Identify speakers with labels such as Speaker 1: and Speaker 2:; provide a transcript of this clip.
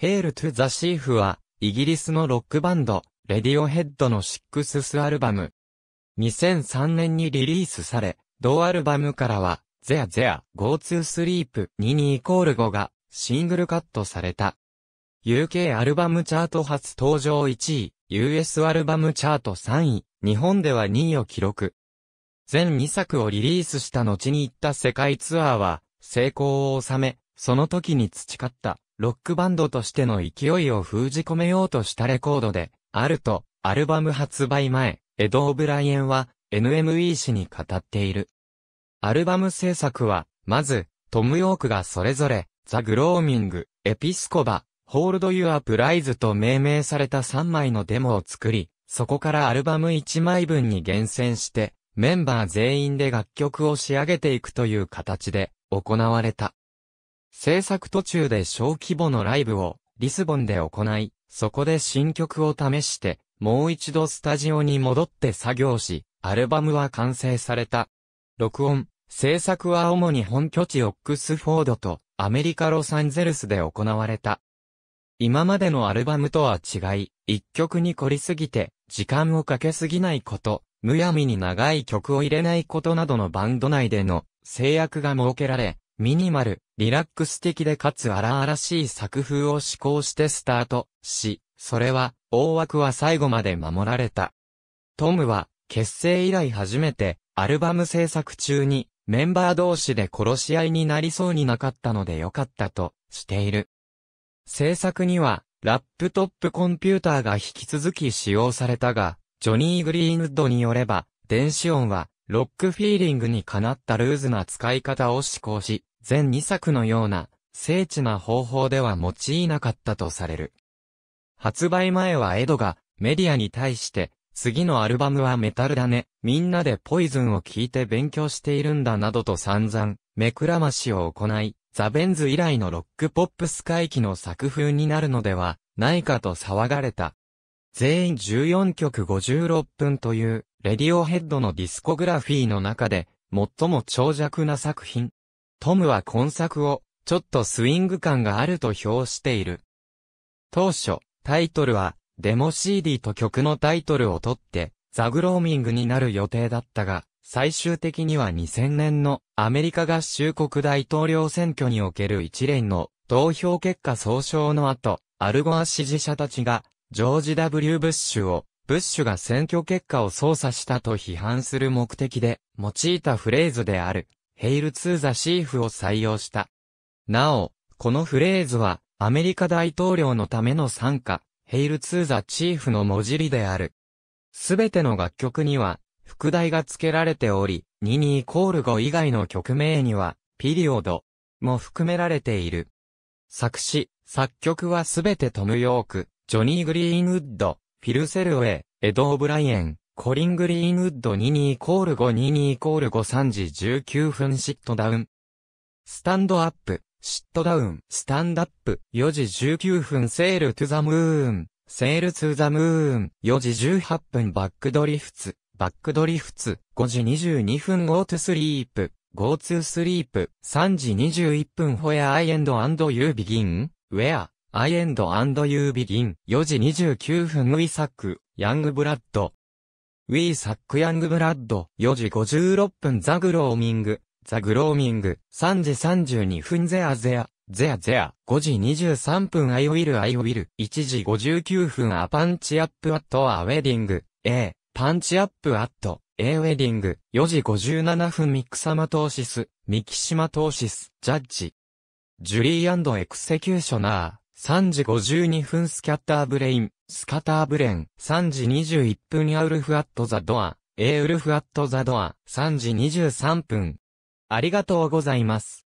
Speaker 1: ヘール・トゥ・ザ・シーフは、イギリスのロックバンド、レディオヘッドのシックススアルバム。2003年にリリースされ、同アルバムからは、ゼアゼア、ゴーツースリープ、p 22イコール5が、シングルカットされた。UK アルバムチャート初登場1位、US アルバムチャート3位、日本では2位を記録。全2作をリリースした後に行った世界ツアーは、成功を収め、その時に培ったロックバンドとしての勢いを封じ込めようとしたレコードで、あると、アルバム発売前、エド・オブライエンは、NME 誌に語っている。アルバム制作は、まず、トム・ヨークがそれぞれ、ザ・グローミング、エピスコバ、ホールド・ユア・プライズと命名された3枚のデモを作り、そこからアルバム1枚分に厳選して、メンバー全員で楽曲を仕上げていくという形で行われた。制作途中で小規模のライブをリスボンで行い、そこで新曲を試して、もう一度スタジオに戻って作業し、アルバムは完成された。録音、制作は主に本拠地オックスフォードとアメリカロサンゼルスで行われた。今までのアルバムとは違い、一曲に凝りすぎて、時間をかけすぎないこと、むやみに長い曲を入れないことなどのバンド内での制約が設けられ、ミニマル、リラックス的でかつ荒々しい作風を志行してスタートし、それは、大枠は最後まで守られた。トムは、結成以来初めて、アルバム制作中に、メンバー同士で殺し合いになりそうになかったのでよかったと、している。制作には、ラップトップコンピューターが引き続き使用されたが、ジョニー・グリーンウッドによれば、電子音は、ロックフィーリングにかなったルーズな使い方を施行し、全2作のような、精緻な方法では用いなかったとされる。発売前はエドが、メディアに対して、次のアルバムはメタルだね、みんなでポイズンを聴いて勉強しているんだなどと散々、目くらましを行い、ザ・ベンズ以来のロックポップス回帰の作風になるのでは、ないかと騒がれた。全員14曲56分という、レディオヘッドのディスコグラフィーの中で、最も長尺な作品。トムは今作を、ちょっとスイング感があると評している。当初、タイトルは、デモ CD と曲のタイトルを取って、ザグローミングになる予定だったが、最終的には2000年のアメリカ合衆国大統領選挙における一連の投票結果総称の後、アルゴア支持者たちが、ジョージ・ W・ ブッシュをブッシュが選挙結果を操作したと批判する目的で用いたフレーズである、ヘイル・ツー・ザ・シーフを採用した。なお、このフレーズは、アメリカ大統領のための参加、ヘイル・ツー・ザ・チーフの文字りである。すべての楽曲には、副題が付けられており、22イコール5以外の曲名には、ピリオドも含められている。作詞、作曲はすべてトム・ヨーク、ジョニー・グリーンウッド、フィルセルウェイ、エド・オブライエン、コリン・グリーンウッド22イコール5 22イコール5 3時19分シットダウン。スタンドアップ、シットダウン、スタンドアップ、4時19分セールトゥザムーン、セールトゥザムーン、4時18分バックドリフツ、バックドリフツ、5時22分ゴートゥスリープ、ゴートゥスリープ、3時21分ホヤアイエンドユービギン、ウェア、I end and you begin 4時29分 We suck, Young Blood We suck Young Blood 4時56分 The g l o o m i n g The g l o o m i n g 3時32分 There There There There 5時23分 I will I will 1時59分 A Punch Up at a Wedding A Punch Up at A ウ d ディング、4時57分 Mix サ m a t シス、ミキシマトーシス、ジャッジ。ジュリーエクセキューショナー、3時52分スキャッターブレイン、スカターブレン、3時21分アウルフアットザドア、エーウルフアットザドア、3時23分。ありがとうございます。